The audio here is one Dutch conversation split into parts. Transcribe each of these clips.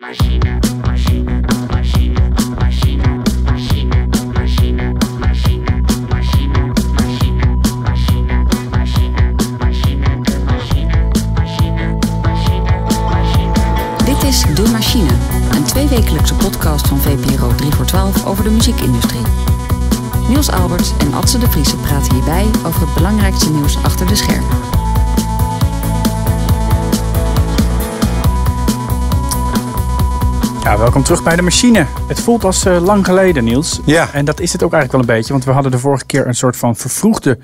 Machine, machine, machine, machine, machine, machine, machine, machine, machine, machine, machine, machine, machine, Dit is De Machine, een tweewekelijkse podcast van VPRO 3 voor 12 over de muziekindustrie. Niels Albert en Adse de Vriese praten hierbij over het belangrijkste nieuws achter de schermen. welkom terug bij de machine. Het voelt als eh, lang geleden, Niels. Ja. En dat is het ook eigenlijk wel een beetje, want we hadden de vorige keer een soort van vervroegde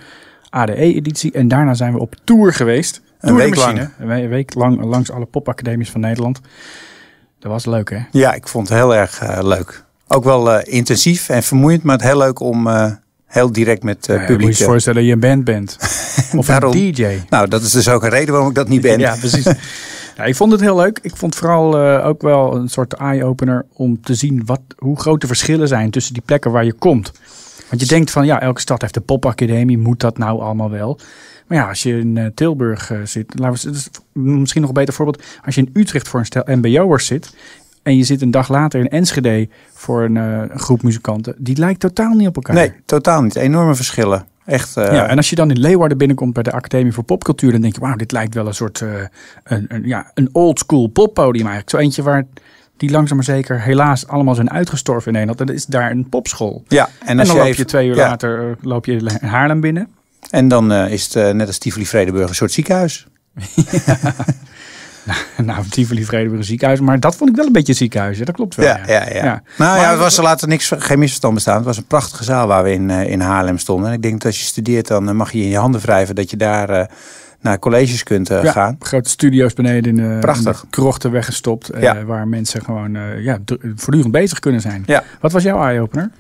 ADE-editie. En daarna zijn we op tour geweest. een week de machine. lang. Een week lang langs alle popacademies van Nederland. Dat was leuk, hè? Ja, ik vond het heel erg eh, leuk. Ook wel eh, intensief en vermoeiend, maar het heel leuk om heel direct met uh, publiek. Moet je je voorstellen dat je een band bent. Of een DJ. Nou, dat is dus ook een reden waarom ik dat niet ben. ja, precies. ja ik vond het heel leuk. Ik vond vooral eh, ook wel een soort eye-opener om te zien wat, hoe groot de verschillen zijn tussen die plekken waar je komt. Want je denkt van ja, elke stad heeft een popacademie, moet dat nou allemaal wel? Maar ja, als je in eh, Tilburg eh, zit, laten we, misschien nog een beter voorbeeld. Als je in Utrecht voor een stel MBO'ers zit en je zit een dag later in Enschede voor een groep muzikanten, die lijkt totaal niet op elkaar. Nee, totaal niet. Enorme verschillen. Echt, eh, Ja, en als je dan in Leeuwarden binnenkomt bij de Academie voor Popcultuur, dan denk je, wauw, dit lijkt wel een soort eh, een, een, ja, een old school poppodium eigenlijk. Zo eentje waar die langzaam maar zeker helaas allemaal zijn uitgestorven in Nederland. En dat is daar een popschool. Ja, en, dan loop je twee uur later eh, loop je in Haarlem binnen. En dan is het net als Tivoli Vredeburg een soort ziekenhuis. nou, Tivoli we een ziekenhuis. Maar dat vond ik wel een beetje ziekenhuis. Dat klopt wel. Ja, ja. ja, Nou ja, het was er later niks, geen misverstand bestaan. Het was een prachtige zaal waar we in, eh, in Haarlem stonden. En ik denk dat als je studeert, dan eh, mag je in je handen wrijven dat je daar... Eh, naar colleges kunt ja, gaan. Grote studio's beneden in de, krochten weggestopt. Waar mensen gewoon ja, voortdurend bezig kunnen zijn. Ja. Wat was jouw eye-opener?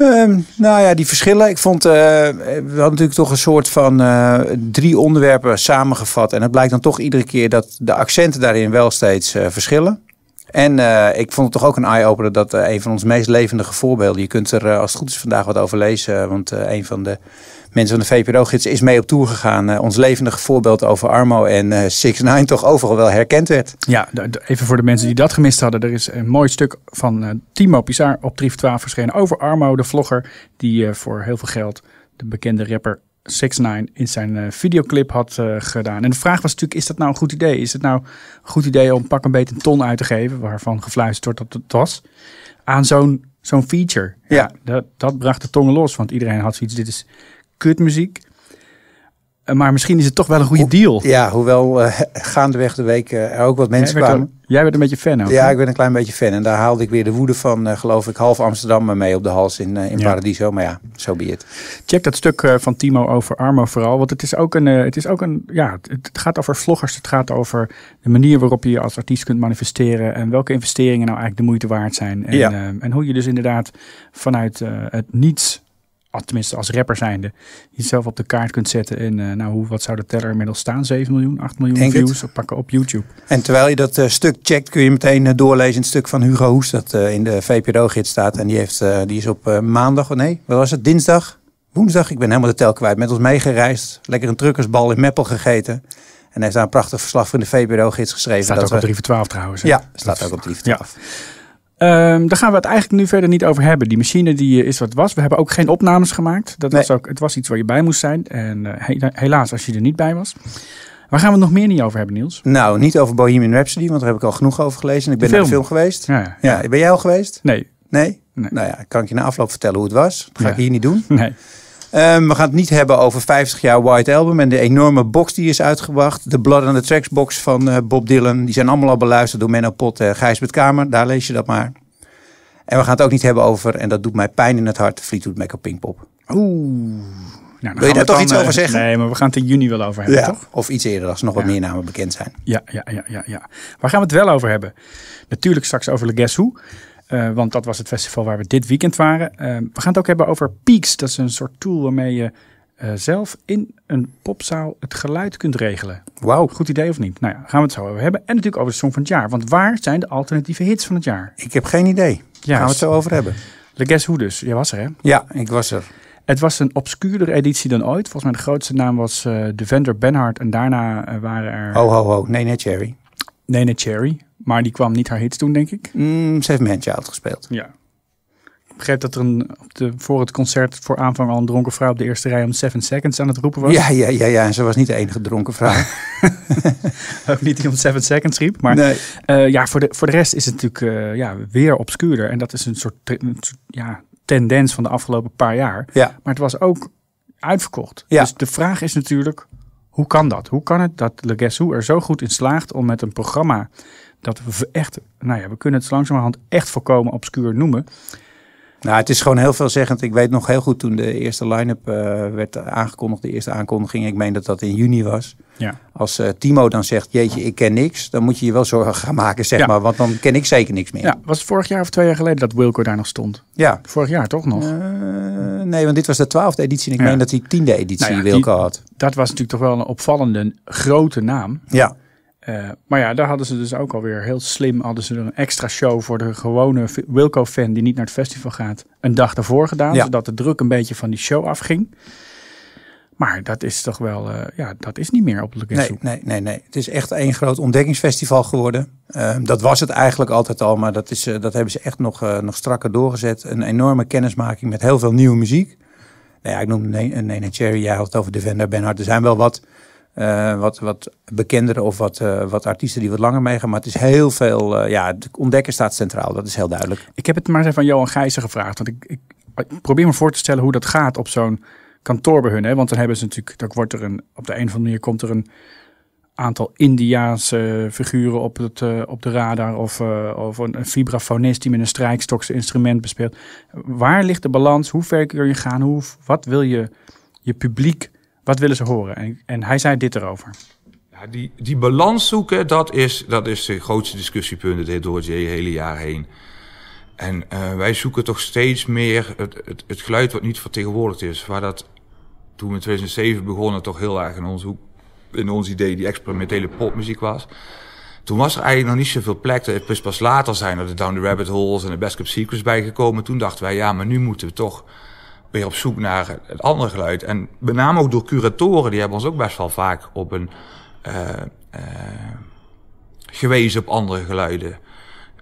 Ehm, nou ja, die verschillen. Ik vond, eh, we hadden natuurlijk toch een soort van eh, drie onderwerpen samengevat. En het blijkt dan toch iedere keer dat de accenten daarin wel steeds eh, verschillen. En eh, ik vond het toch ook een eye-opener dat eh, een van ons meest levendige voorbeelden. Je kunt er eh, als het goed is vandaag wat over lezen. Want een van de mensen van de VPRO-gids is mee op tour gegaan. ons levendige voorbeeld over Armo en 6 9 toch overal wel herkend werd. Ja, even voor de mensen die dat gemist hadden. Er is een mooi stuk van Timo Pizar op 312 verschenen over Armo, de vlogger. Die voor heel veel geld de bekende rapper 6 9 in zijn eh, videoclip had eh, gedaan. En de vraag was natuurlijk, is dat nou een goed idee? Is het nou een goed idee om pak een beetje een ton uit te geven, waarvan gefluisterd wordt dat het was, aan zo'n zo'n feature? Ja. dat, dat bracht de tongen los, want iedereen had zoiets, dit is kutmuziek. Eh, maar misschien is het toch wel een goede deal. Ja, hoewel eh, gaandeweg de week eh, er ook wat mensen kwamen. jij werd een beetje fan ook. Ja, ik ben een klein beetje fan. En daar haalde ik weer de woede van, geloof ik, half Amsterdam mee op de hals in, in Paradiso. Maar ja, zo so be Check dat stuk van Timo over Armo vooral. Want het is ook een, het is ook een ja, het, gaat over vloggers. Het gaat over de manier waarop je je als artiest kunt manifesteren. En welke investeringen nou eigenlijk de moeite waard zijn. En, en hoe je dus inderdaad vanuit het niets tenminste als rapper zijnde, jezelf op de kaart kunt zetten. En eh, nou, hoe, wat zou de teller inmiddels staan? 7 miljoen, 8 miljoen views op, pakken op YouTube. En terwijl je dat eh, stuk checkt, kun je meteen eh, doorlezen het stuk van Hugo Hoes dat in de VPRO-gids staat. En die, heeft, die is op maandag, oh, nee, wat was het? Dinsdag? Woensdag? Ik ben helemaal de tel kwijt. Met ons meegereisd, lekker een truckersbal in Meppel gegeten. En heeft daar een prachtig verslag van de VPRO-gids geschreven. Staat dat ook op 3 voor 12 trouwens. Ja, staat ook op 3 12. Um, daar gaan we het eigenlijk nu verder niet over hebben. Die machine die eh, is wat was. We hebben ook geen opnames gemaakt. Dat was ook, het was iets waar je bij moest zijn. En eh, helaas als je er niet bij was. Waar gaan we het nog meer niet over hebben, Niels? Nou, niet over Bohemian Rhapsody, want daar heb ik al genoeg over gelezen. Ik ben in een film geweest. Ja, ja. ben jij al geweest? Nee. Nee? nee. Nou ja, kan ik je na afloop vertellen hoe het was. Dat ga ik hier niet doen. Nee. Ehm, we gaan het niet hebben over 50 jaar White Album en de enorme box die is uitgebracht. De Blood on the Tracks box van eh, Bob Dylan. Die zijn allemaal al beluisterd door Menno Pot en eh, Gijsbert Kamer. Daar lees je dat maar. En we gaan het ook niet hebben over, en dat doet mij pijn in het hart, Fleetwood Mac op Pinkpop. Oeh. Nou, Wil je daar toch iets over eh, zeggen? Nee, maar we gaan het in juni wel over hebben, toch? Of iets eerder, als nog wat meer namen bekend zijn. Ja, ja, ja, ja, ja. Waar gaan we het wel over hebben? Natuurlijk straks over Le Guess Who. Eh, want dat was het festival waar we dit weekend waren. Eh, we gaan het ook hebben over Peaks. Dat is een soort tool waarmee je eh, zelf in een popzaal het geluid kunt regelen. Wauw. Goed idee of niet? Nou ja, gaan we het zo over hebben. En natuurlijk over de Song van het Jaar. Want waar zijn de alternatieve hits van het jaar? Ik heb geen idee. gaan we het zo over hebben. De Guess Who dus. Jij was er hè? Ja, ik was er. Het was een obscuurder editie dan ooit. Volgens mij de grootste naam was De Vendor Benhard. En daarna waren er... Oh ho, ho. Nee, nee, Cherry. Nee, nee, Cherry. Maar die kwam niet haar hits doen, denk ik. Mm, ze heeft Manchild gespeeld. Ja. Ik begreep dat er een, op de, voor het concert voor aanvang al een dronken vrouw op de eerste rij om Seven Seconds aan het roepen was. Ja, ja, ja, ja. En ze was niet de enige dronken vrouw. Ook niet die om Seven Seconds riep. Maar eh, ja, voor de, voor de rest is het natuurlijk eh, ja, weer obscuurder. En dat is een soort, ja, tendens van de afgelopen paar jaar. Ja. Maar het was ook uitverkocht. Ja. Dus de vraag is natuurlijk, hoe kan dat? Hoe kan het dat Le Guess er zo goed in slaagt om met een programma dat we echt, nou ja, we kunnen het langzamerhand echt voorkomen obscuur noemen. Nou, het is gewoon heel veelzeggend. Ik weet nog heel goed toen de eerste line-up eh, werd aangekondigd, de eerste aankondiging. Ik meen dat dat in juni was. Ja. Als eh, Timo dan zegt, jeetje, ik ken niks, dan moet je je wel zorgen gaan maken, zeg maar. Want dan ken ik zeker niks meer. Ja, was het vorig jaar of twee jaar geleden dat Wilco daar nog stond? Ja. Vorig jaar toch nog? Eh, nee, want dit was de twaalfde editie en ik meen dat hij tiende editie nou Wilco had. Dat was natuurlijk toch wel een opvallende grote naam. Ja. Eh, maar ja, daar hadden ze dus ook alweer heel slim. Hadden ze er een extra show voor de gewone Wilco-fan die niet naar het festival gaat. Een dag daarvoor gedaan, zodat de druk een beetje van die show afging. Maar dat is toch wel, eh, ja, dat is niet meer op de nee, nee, nee, nee. Het is echt één groot ontdekkingsfestival geworden. Ehm, dat was het eigenlijk altijd al, maar dat, is, eh, dat hebben ze echt nog, nog strakker doorgezet. Een enorme kennismaking met heel veel nieuwe muziek. Nou ja, ik noem Nene Cherry, jij had het over Defender Benhard. Er zijn wel wat eh, wat, wat of wat, eh, wat artiesten die wat langer meegaan. Maar het is heel veel, uh, ja, ontdekken staat centraal. Dat is heel duidelijk. Ik heb het maar eens even aan Johan Gijzen gevraagd. Want ik, ik, probeer me voor te stellen hoe dat gaat op zo'n kantoor bij hun. Hè? Want dan hebben ze natuurlijk, dan wordt er een, op de een of andere manier komt er een aantal Indiaanse figuren op, het, op de radar. Of, of een, vibrafonist die met een strijkstokse instrument bespeelt. Waar ligt de balans? Hoe ver kun je gaan? Hoe, wat wil je je publiek wat willen ze horen? En, en hij zei dit erover. Ja, die, die balans zoeken, dat is, dat is de grootste discussiepunt dit door het hele jaar heen. En eh, wij zoeken toch steeds meer het, het, het geluid wat niet vertegenwoordigd is. Waar dat toen we in 2007 begonnen toch heel erg in ons, in ons idee die experimentele popmuziek was. Toen was er eigenlijk nog niet zoveel plek. Het is pas later zijn er de Down the Rabbit Holes en de Best of Secrets bijgekomen. Toen dachten wij, ja, maar nu moeten we toch weer op zoek naar het andere geluid. En met name ook door curatoren, die hebben ons ook best wel vaak op een uh, uh, gewezen op andere geluiden.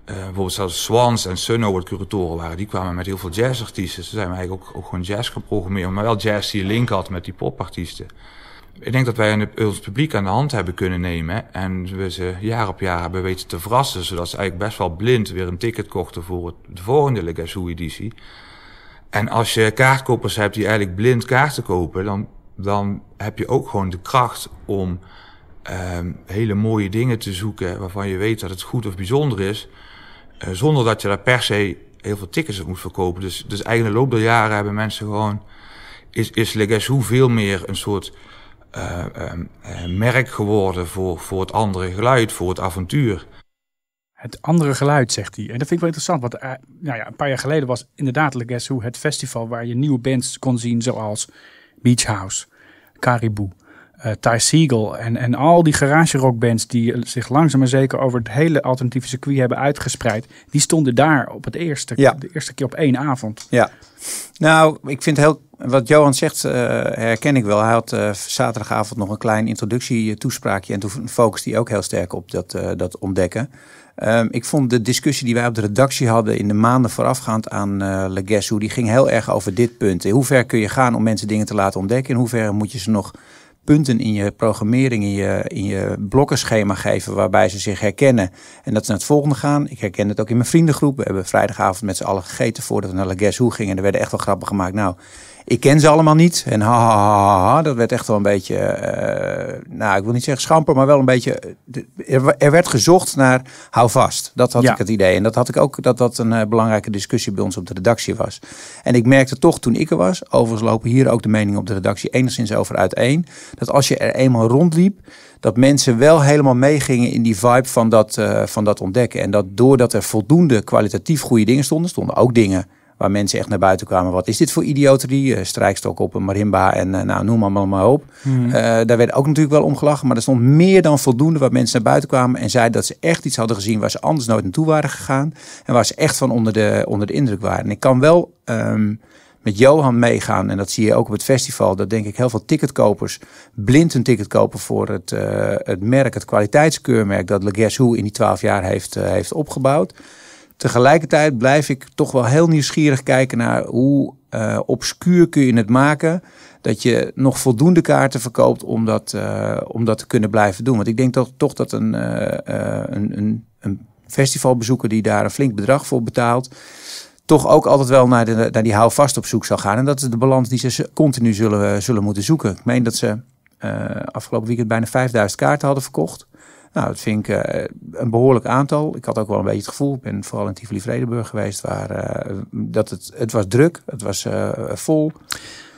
Eh, bijvoorbeeld zelfs Swans en Sunno, wat curatoren waren, die kwamen met heel veel jazzartiesten. Ze zijn eigenlijk ook, ook gewoon jazz geprogrammeerd, maar wel jazz die link had met die popartiesten. Ik denk dat wij ons publiek aan de hand hebben kunnen nemen en we ze jaar op jaar hebben weten te verrassen, zodat ze eigenlijk best wel blind weer een ticket kochten voor het, de volgende Legacy-editie. En als je kaartkopers hebt die eigenlijk blind kaarten kopen, dan, dan heb je ook gewoon de kracht om ehm, hele mooie dingen te zoeken waarvan je weet dat het goed of bijzonder is, eh, zonder dat je daar per se heel veel tickets op moet verkopen. Dus, dus eigenlijk de loop der jaren hebben mensen gewoon, is, is Legacy veel meer een soort eh, ehm, eh, merk geworden voor, voor het andere geluid, voor het avontuur. Het andere geluid, zegt hij. En dat vind ik wel interessant, want eh, nou ja, een paar jaar geleden was inderdaad Le Guess het festival waar je nieuwe bands kon zien, zoals Beach House, Caribou, uh, Ty Siegel en, en al die garage bands die zich langzaam maar zeker over het hele alternatieve circuit hebben uitgespreid, die stonden daar op het eerste, de eerste keer op één avond. Ja. Nou, ik vind heel wat Johan zegt eh, herken ik wel. Hij had eh, zaterdagavond nog een klein introductietoespraakje. En toen focuste hij ook heel sterk op dat, eh, dat ontdekken. Ehm, ik vond de discussie die wij op de redactie hadden in de maanden voorafgaand aan uh, die ging heel erg over dit punt. In hoever kun je gaan om mensen dingen te laten ontdekken? In hoeverre moet je ze nog punten in je programmering, in je, in je blokkenschema geven waarbij ze zich herkennen. En dat ze naar het volgende gaan. Ik herken het ook in mijn vriendengroep. We hebben vrijdagavond met z'n allen gegeten voordat we naar La Guess Who gingen. En er werden echt wel grappen gemaakt. Nou, ik ken ze allemaal niet. En ha, ha, ha, ha dat werd echt wel een beetje, eh, nou, ik wil niet zeggen schamper, maar wel een beetje. Eh, er werd gezocht naar hou vast. Dat had ik het idee. En dat had ik ook, dat dat een eh, belangrijke discussie bij ons op de redactie was. En ik merkte toch toen ik er was, overigens lopen hier ook de meningen op de redactie enigszins over uiteen, dat als je er eenmaal rondliep, dat mensen wel helemaal meegingen in die vibe van dat, van dat ontdekken. En dat doordat er voldoende kwalitatief goede dingen stonden, stonden ook dingen Waar mensen echt naar buiten kwamen. Wat is dit voor idioterie? Eh, strijkstok op een marimba en eh, nou, noem maar, maar, op. Hmm. Eh, daar werd ook natuurlijk wel om gelachen. Maar er stond meer dan voldoende waar mensen naar buiten kwamen. En zeiden dat ze echt iets hadden gezien waar ze anders nooit naartoe waren gegaan. En waar ze echt van onder de, onder de indruk waren. En ik kan wel... Um, met Johan meegaan. En dat zie je ook op het festival. Dat denk ik heel veel ticketkopers blind een ticket kopen voor het, uh, het merk, het kwaliteitskeurmerk dat Le Guess Who in die twaalf jaar heeft, heeft opgebouwd. Tegelijkertijd blijf ik toch wel heel nieuwsgierig kijken naar hoe uh, obscuur kun je het maken. Dat je nog voldoende kaarten verkoopt om dat, uh, om dat te kunnen blijven doen. Want ik denk toch, toch dat een, eh, een, een, een festivalbezoeker die daar een flink bedrag voor betaalt toch ook altijd wel naar, de, naar die houvast op zoek zal gaan. En dat is de balans die ze continu zullen, zullen moeten zoeken. Ik meen dat ze uh, afgelopen weekend bijna 5000 kaarten hadden verkocht. Nou, dat vind ik eh, een behoorlijk aantal. Ik had ook wel een beetje het gevoel, ik ben vooral in Tivoli-Vredenburg geweest, waar eh, dat het, het was druk, het was eh, vol.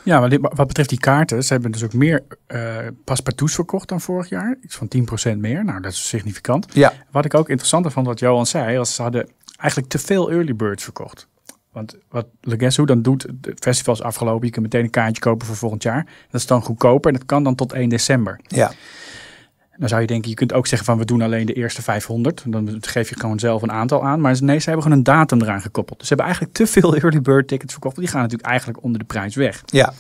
Ja, wat betreft die kaarten, ze hebben dus ook meer uh, paspartouts verkocht dan vorig jaar. Iets van 10% meer. Nou, dat is significant. Ja. Wat ik ook interessanter vond wat Johan zei, was ze hadden eigenlijk te veel early birds verkocht. Want wat Legesso dan doet, het festival is afgelopen, je kunt meteen een kaartje kopen voor volgend jaar. Dat is dan goedkoper en dat kan dan tot 1 december. Ja dan zou je denken, je kunt ook zeggen van we doen alleen de eerste 500. Dan geef je gewoon zelf een aantal aan. Maar nee, ze hebben gewoon een datum eraan gekoppeld. Dus ze hebben eigenlijk te veel early bird tickets verkocht. Die gaan natuurlijk eigenlijk onder de prijs weg. Ja.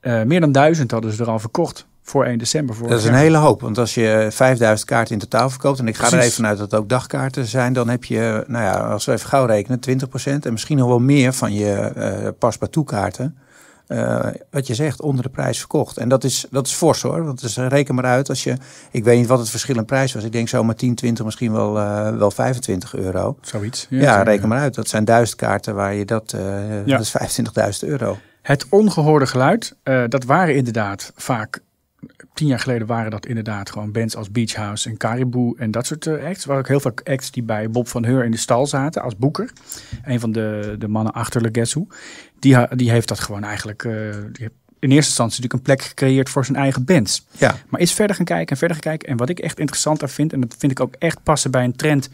Eh, meer dan duizend hadden ze er al verkocht voor 1 december. Voor dat is een hele hoop. Want als je 5000 kaarten in totaal verkoopt. En ik ga er even vanuit dat het ook dagkaarten zijn. Dan heb je, nou ja, als we even gauw rekenen, 20% en misschien nog wel meer van je uh, kaarten uh, wat je zegt, onder de prijs verkocht. En dat is, dat is fors hoor. Want dus eh, reken maar uit als je, ik weet niet wat het verschil in prijs was. Ik denk zomaar 10, 20, misschien wel, eh, wel 25 euro. Zoiets. Ja, reken maar uit. Dat zijn duizend kaarten waar je dat, ja. dat is 25.000 euro. Het ongehoorde geluid, dat waren inderdaad vaak tien jaar geleden waren dat inderdaad gewoon bands als Beach House en Caribou en dat soort acts. Waar ook heel veel acts die bij Bob van Heur in de stal zaten als boeker. Een van de, de mannen achter Le Guess die, die heeft dat gewoon eigenlijk. Eh, die heeft in eerste instantie natuurlijk een plek gecreëerd voor zijn eigen bands. Ja. Maar is verder gaan kijken en verder gaan kijken. En wat ik echt interessant vind, en dat vind ik ook echt passen bij een trend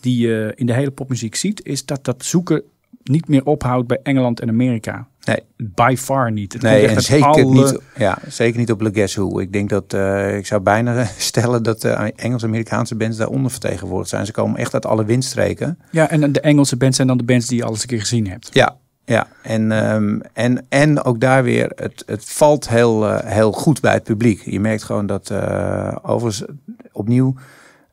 die je in de hele popmuziek ziet, is dat dat zoeken niet meer ophoudt bij Engeland en Amerika. Nee. By far niet. nee, en zeker, niet, ja, zeker niet op Le Guess Who. Ik denk dat, eh, ik zou bijna stellen dat de Engels-Amerikaanse bands daaronder vertegenwoordigd zijn. Ze komen echt uit alle windstreken. Ja, en de Engelse bands zijn dan de bands die je alles een keer gezien hebt. Ja, ja, en, ehm, en, en ook daar weer, het, het valt heel, eh, heel goed bij het publiek. Je merkt gewoon dat, uh, overigens, opnieuw,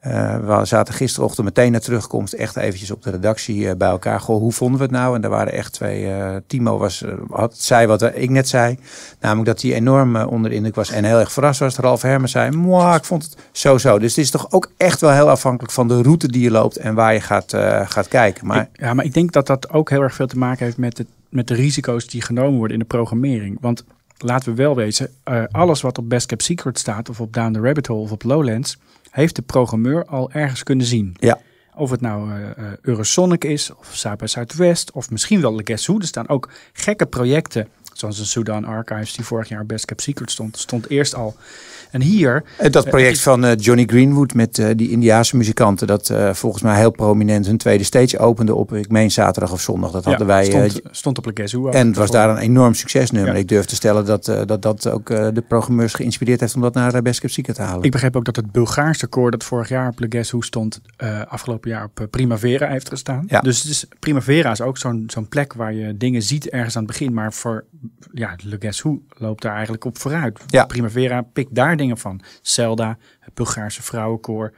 eh, we zaten gisterochtend meteen na terugkomst echt eventjes op de redactie eh, bij elkaar. Goh, hoe vonden we het nou? En daar waren echt twee... Eh, Timo was, had, zei wat ik net zei. Namelijk dat hij enorm onder de indruk was en heel erg verrast was. Ralf Hermen zei, moi, ik vond het zo-zo. Dus het is toch ook echt wel heel afhankelijk van de route die je loopt en waar je gaat, gaat kijken. Maar... ja, maar ik denk dat dat ook heel erg veel te maken heeft met, het, met de risico's die genomen worden in de programmering. Want laten we wel wezen, alles wat op Best Kept Secret staat of op Down the Rabbit Hole of op Lowlands heeft de programmeur al ergens kunnen zien. Ja. Of het nou uh, Eurosonic is, of Zuid bij Zuidwest, of misschien wel de Guess Who. Er staan ook gekke projecten, zoals een Sudan Archives, die vorig jaar Best Kept Secret stond. Stond eerst al en hier... Eh, dat eh, project van eh, Johnny Greenwood met die Indiaanse muzikanten... dat volgens mij heel prominent hun tweede stage opende op... ik meen zaterdag of zondag, dat hadden wij... Stond, stond op Hoe En het was daar een enorm succesnummer. Ik durf te stellen dat dat, dat ook de programmeurs geïnspireerd heeft... om dat naar Zieken te halen. Ik begreep ook dat het Bulgaarse koor dat vorig jaar op hoe stond... afgelopen jaar op Primavera heeft gestaan. Ja. Dus, Primavera is ook zo'n plek waar je dingen ziet ergens aan het begin... maar voor ja, hoe loopt daar eigenlijk op vooruit. Ja. Primavera pikt daar dingen van. Zelda, het Bulgaarse vrouwenkoor.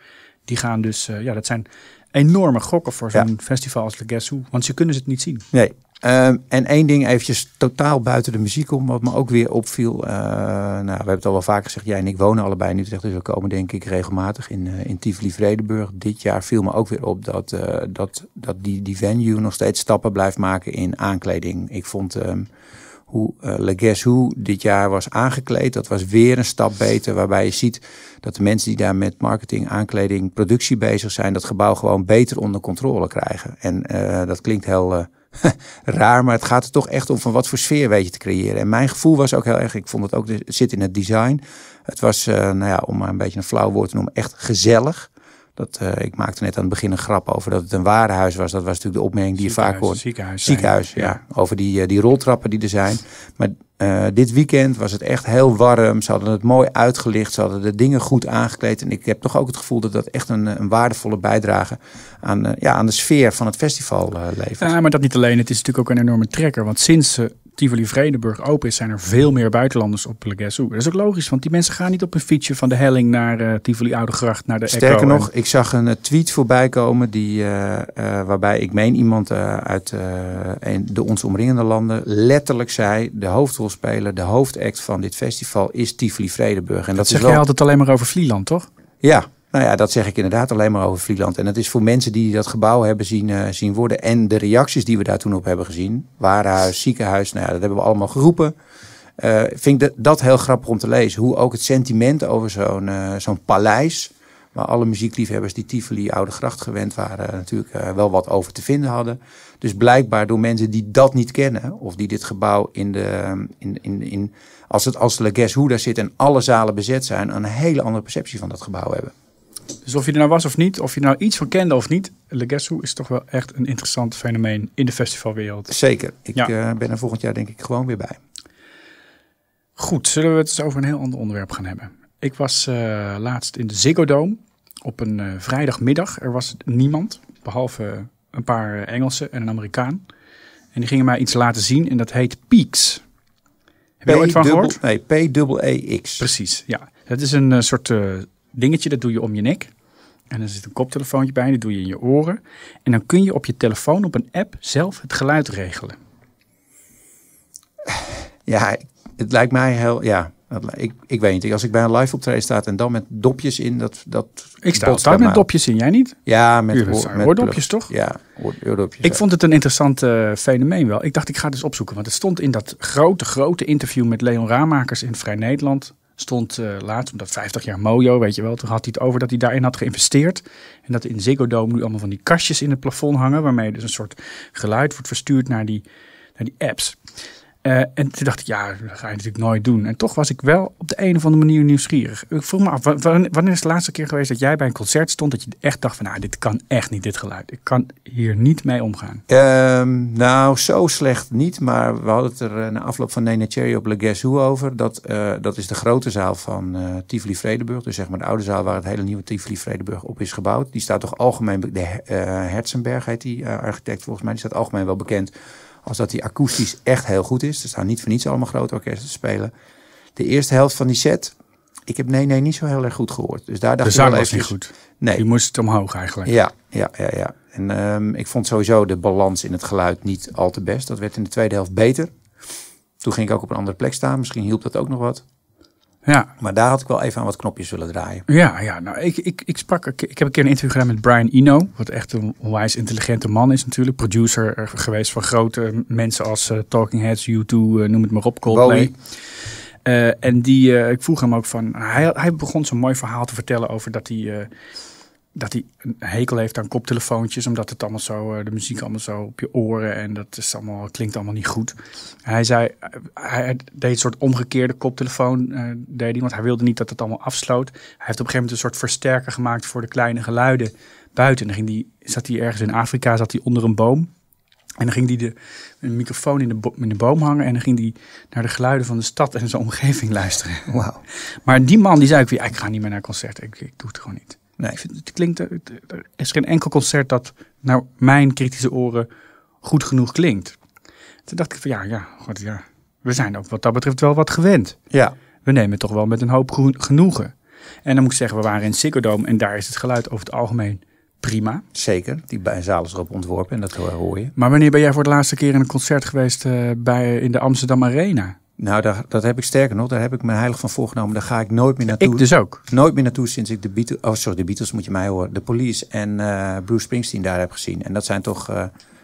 Die gaan dus, eh, ja, dat zijn enorme gokken voor zo'n festival als de Gesu, Want ze kunnen ze het niet zien. Nee. Ehm, en één ding eventjes totaal buiten de muziek om, wat me ook weer opviel. Uh, nou, we hebben het al wel vaker gezegd, jij en ik wonen allebei nu, Utrecht. Dus we komen denk ik regelmatig in, uh, in tivoli Vredeburg. Dit jaar viel me ook weer op dat, dat, dat die, die venue nog steeds stappen blijft maken in aankleding. Ik vond... Ehm, hoe uh, Le Guess Who dit jaar was aangekleed. Dat was weer een stap beter, waarbij je ziet dat de mensen die daar met marketing, aankleding, productie bezig zijn, dat gebouw gewoon beter onder controle krijgen. En uh, dat klinkt heel uh, raar, maar het gaat er toch echt om van wat voor sfeer weet je te creëren. En mijn gevoel was ook heel erg, ik vond het ook, het zit in het design. Het was, nou ja, om maar een beetje een flauw woord te noemen, echt gezellig. Dat, eh, ik maakte net aan het begin een grap over dat het een warehuis was. Dat was natuurlijk de opmerking die je vaak hoort. Ziekenhuis. Ziekenhuis, ja. Over die, eh, die roltrappen die er zijn. Maar eh, dit weekend was het echt heel warm. Ze hadden het mooi uitgelicht. Ze hadden de dingen goed aangekleed. En ik heb toch ook het gevoel dat dat echt een, een waardevolle bijdrage aan, ja, aan de sfeer van het festival levert. Ja, maar dat niet alleen. Het is natuurlijk ook een enorme trekker. Want sinds Tivoli-Vredenburg open is, zijn er veel meer buitenlanders op Le Dat is ook logisch, want die mensen gaan niet op een fietsje van de Helling naar uh, tivoli Gracht naar de Sterker nog, ik zag een eh, tweet voorbij komen die, eh, waarbij ik meen iemand uit de ons omringende landen letterlijk zei, de hoofdrolspeler, de hoofdact van dit festival is Tivoli-Vredenburg. En dat, dat zeg wel... jij altijd alleen maar over Vlieland, toch? Ja, nou ja, dat zeg ik inderdaad alleen maar over Vlieland. En dat is voor mensen die dat gebouw hebben zien, eh, zien worden. En de reacties die we daar toen op hebben gezien. Warenhuis, ziekenhuis, nou ja, dat hebben we allemaal geroepen. Uh, vind ik dat, heel grappig om te lezen. Hoe ook het sentiment over zo'n eh, zo'n paleis. Waar alle muziekliefhebbers die Tivoli Oude Gracht gewend waren, natuurlijk wel wat over te vinden hadden. Dus blijkbaar door mensen die dat niet kennen, of die dit gebouw in de. In, in, in, als het als Le Guess hoe daar zit en alle zalen bezet zijn, een hele andere perceptie van dat gebouw hebben. Dus of je er nou was of niet, of je er nou iets van kende of niet, Legesso is toch wel echt een interessant fenomeen in de festivalwereld. Zeker. Ik eh, ben er volgend jaar denk ik gewoon weer bij. Goed, zullen we het eens over een heel ander onderwerp gaan hebben? Ik was eh, laatst in de Ziggo Dome op een eh, vrijdagmiddag. Er was niemand, behalve een paar Engelsen en een Amerikaan. En die gingen mij iets laten zien en dat heet Peaks. Heb je ooit van gehoord? Nee, P-E-X. Precies, ja. Het is een soort dingetje, dat doe je om je nek. En er zit een koptelefoontje bij, die doe je in je oren. En dan kun je op je telefoon, op een app, zelf het geluid regelen. Ja, het lijkt mij heel... Ja, ik, ik weet niet. Als ik bij een live optreden sta en dan met dopjes in, dat... dat ik sta altijd met dopjes in, jij niet? Ja, met, Uw, met oordopjes toch? Ja, oordopjes. Ik vond het een interessant eh, fenomeen wel. Ik dacht, ik ga het eens opzoeken. Want het stond in dat grote, grote interview met Leon Ramakers in Vrij Nederland stond uh, laatst, omdat 50 jaar Mojo, weet je wel, toen had hij het over dat hij daarin had geïnvesteerd. En dat in Ziggo Dome nu allemaal van die kastjes in het plafond hangen, waarmee dus een soort geluid wordt verstuurd naar die, naar die apps. Eh, en toen dacht ik, ja, dat ga je natuurlijk nooit doen. En toch was ik wel op de een of andere manier nieuwsgierig. Ik vroeg me af, wanneer is de laatste keer geweest dat jij bij een concert stond... dat je echt dacht van, nou, dit kan echt niet, dit geluid. Ik kan hier niet mee omgaan. Ehm, nou, zo slecht niet. Maar we hadden het er eh, na afloop van Nena Cherry op Le Guess over. Dat, eh, dat is de grote zaal van uh, Tivoli Vredenburg. Dus zeg maar de oude zaal waar het hele nieuwe Tivoli Vredeburg op is gebouwd. Die staat toch algemeen... De Herzenberg heet die architect volgens mij. Die staat algemeen wel bekend als dat die akoestisch echt heel goed is. Er staan niet voor niets allemaal grote orkesten te spelen. De eerste helft van die set, ik heb nee, nee niet zo heel erg goed gehoord. Dus daar dacht de zang was niet goed. Nee. Je moest het omhoog eigenlijk. Ja, ja, ja. ja. En ehm, ik vond sowieso de balans in het geluid niet al te best. Dat werd in de tweede helft beter. Toen ging ik ook op een andere plek staan. Misschien hielp dat ook nog wat. Ja. Maar daar had ik wel even aan wat knopjes willen draaien. Ja, ja nou, ik, ik, ik, sprak, ik, heb een keer een interview gedaan met Brian Eno. Wat echt een onwijs intelligente man is natuurlijk. Producer eh, geweest van grote mensen als eh, Talking Heads, U2, eh, noem het maar op, Coldplay. en die, ik vroeg hem ook van, hij, hij begon zo'n mooi verhaal te vertellen over dat hij dat hij een hekel heeft aan koptelefoontjes, omdat het allemaal zo, eh, de muziek allemaal zo op je oren en dat is allemaal, klinkt allemaal niet goed. Hij zei, hij deed een soort omgekeerde koptelefoon, uh, want hij wilde niet dat het allemaal afsloot. Hij heeft op een gegeven moment een soort versterker gemaakt voor de kleine geluiden buiten. En dan ging die, zat hij ergens in Afrika, zat hij onder een boom. En dan ging hij de, een microfoon in de, in de boom hangen en dan ging hij naar de geluiden van de stad en zijn omgeving luisteren. Wow. Maar die man die zei ik weer, ik ga niet meer naar concerten ik, ik doe het gewoon niet. Nee, ik vind, het klinkt, er is geen enkel concert dat naar mijn kritische oren goed genoeg klinkt. Toen dacht ik van ja, ja, god, ja, we zijn ook wat dat betreft wel wat gewend. Ja. We nemen het toch wel met een hoop genoegen. En dan moet ik zeggen, we waren in Ziggo en daar is het geluid over het algemeen prima. Zeker, die zaal is erop ontworpen en dat hoor je. Maar wanneer ben jij voor de laatste keer in een concert geweest eh, bij, in de Amsterdam Arena? Nou, dat heb ik sterker nog. Daar heb ik me heilig van voorgenomen. Daar ga ik nooit meer naartoe. Ik dus ook. Nooit meer naartoe sinds ik de Beatles... Oh, sorry, de Beatles moet je mij horen. De Police en uh, Bruce Springsteen daar heb gezien. En dat zijn toch... Uh,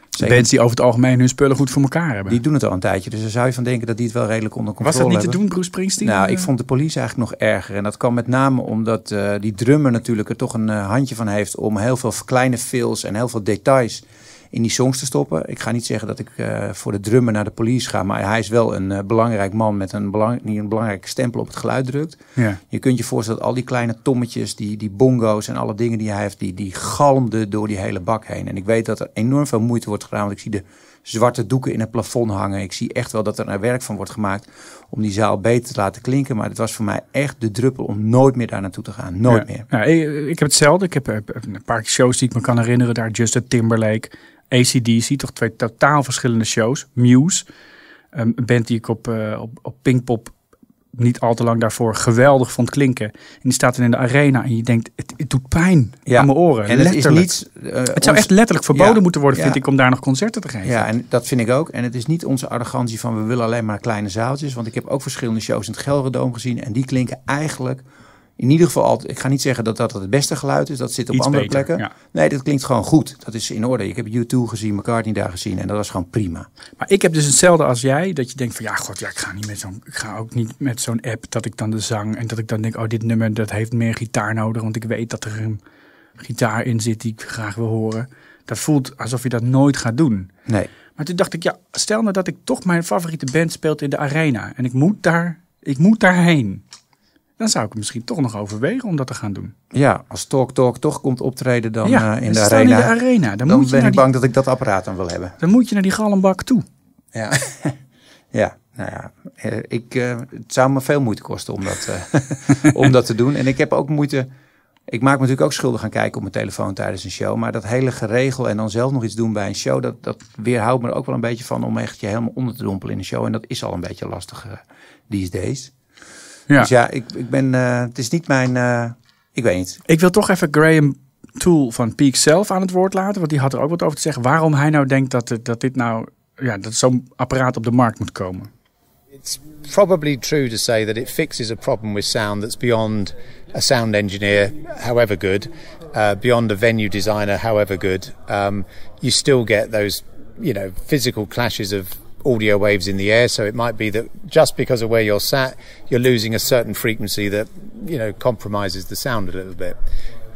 zeker... die over het algemeen hun spullen goed voor elkaar hebben. Die doen het al een tijdje. Dus daar zou je van denken dat die het wel redelijk onder controle hebben. Was dat niet te doen, Bruce Springsteen? Nou, ik eh. vond de Police eigenlijk nog erger. En dat kwam met name omdat die drummer natuurlijk er toch een handje van heeft... om heel veel kleine fills en heel veel details in die songs te stoppen. Ik ga niet zeggen dat ik eh, voor de drummer naar de police ga, maar hij is wel een eh, belangrijk man met een, belang, die een belangrijke stempel op het geluid drukt. Ja. Je kunt je voorstellen dat al die kleine tommetjes, die, die bongo's en alle dingen die hij heeft, die, die galmden door die hele bak heen. En ik weet dat er enorm veel moeite wordt gedaan, want ik zie de zwarte doeken in het plafond hangen. Ik zie echt wel dat er naar werk van wordt gemaakt om die zaal beter te laten klinken. Maar het was voor mij echt de druppel om nooit meer daar naartoe te gaan. Nooit meer. Nou, ik, heb hetzelfde. Ik heb, een paar shows die ik me kan herinneren daar. just a Timberlake, ACDC, toch twee totaal verschillende shows. Muse, een band die ik op, uh, op, op Pinkpop niet al te lang daarvoor geweldig vond klinken. En die staat dan in de arena en je denkt, het, doet pijn aan mijn oren. En letterlijk. het is niet... Eh, het zou echt letterlijk verboden moeten worden, vind ik, om daar nog concerten te geven. Ja, en dat vind ik ook. En het is niet onze arrogantie van we willen alleen maar kleine zaaltjes. Want ik heb ook verschillende shows in het Gelredoom gezien. En die klinken eigenlijk in ieder geval Ik ga niet zeggen dat dat het beste geluid is. Dat zit op andere plekken. Nee, dat klinkt gewoon goed. Dat is in orde. Ik heb U2 gezien, McCartney daar gezien. En dat was gewoon prima. Maar ik heb dus hetzelfde als jij. Dat je denkt van ja, god, ja, ik ga niet met zo'n. Ik ga ook niet met zo'n app dat ik dan de zang. En dat ik dan denk, oh, dit nummer dat heeft meer gitaar nodig. Want ik weet dat er een gitaar in zit die ik graag wil horen. Dat voelt alsof je dat nooit gaat doen. Nee. Maar toen dacht ik, ja, stel nou dat ik toch mijn favoriete band speelt in de arena. En ik moet daar. Ik moet daarheen dan zou ik het misschien toch nog overwegen om dat te gaan doen. Ja, als Talk Talk toch komt optreden dan eh, in, de arena, in, de arena, dan, moet ben ik die... bang dat ik dat apparaat dan wil hebben. Dan moet je naar die galmbak toe. Ja, ja nou ja, eh, ik, eh, het zou me veel moeite kosten om dat, om dat te doen. En ik heb ook moeite... Ik maak me natuurlijk ook schuldig gaan kijken op mijn telefoon tijdens een show. Maar dat hele geregel en dan zelf nog iets doen bij een show... dat, dat weerhoudt me er ook wel een beetje van om echt je helemaal onder te dompelen in een show. En dat is al een beetje lastig these days. Ja. Dus ja, ik, ik ben, eh, het is niet mijn, eh, ik weet niet. Ik wil toch even Graham Tool van Peak zelf aan het woord laten, want die had er ook wat over te zeggen. Waarom hij nou denkt dat, dat dit nou, ja, dat zo'n apparaat op de markt moet komen. It's probably true to say that it fixes a problem with sound that's beyond a sound engineer, however good, uh, beyond a venue designer, however good. Um, you still get those, you know, physical clashes of audio waves in the air. So it might be that just because of where you're sat, you're losing a certain frequency that you know compromises the sound a little bit.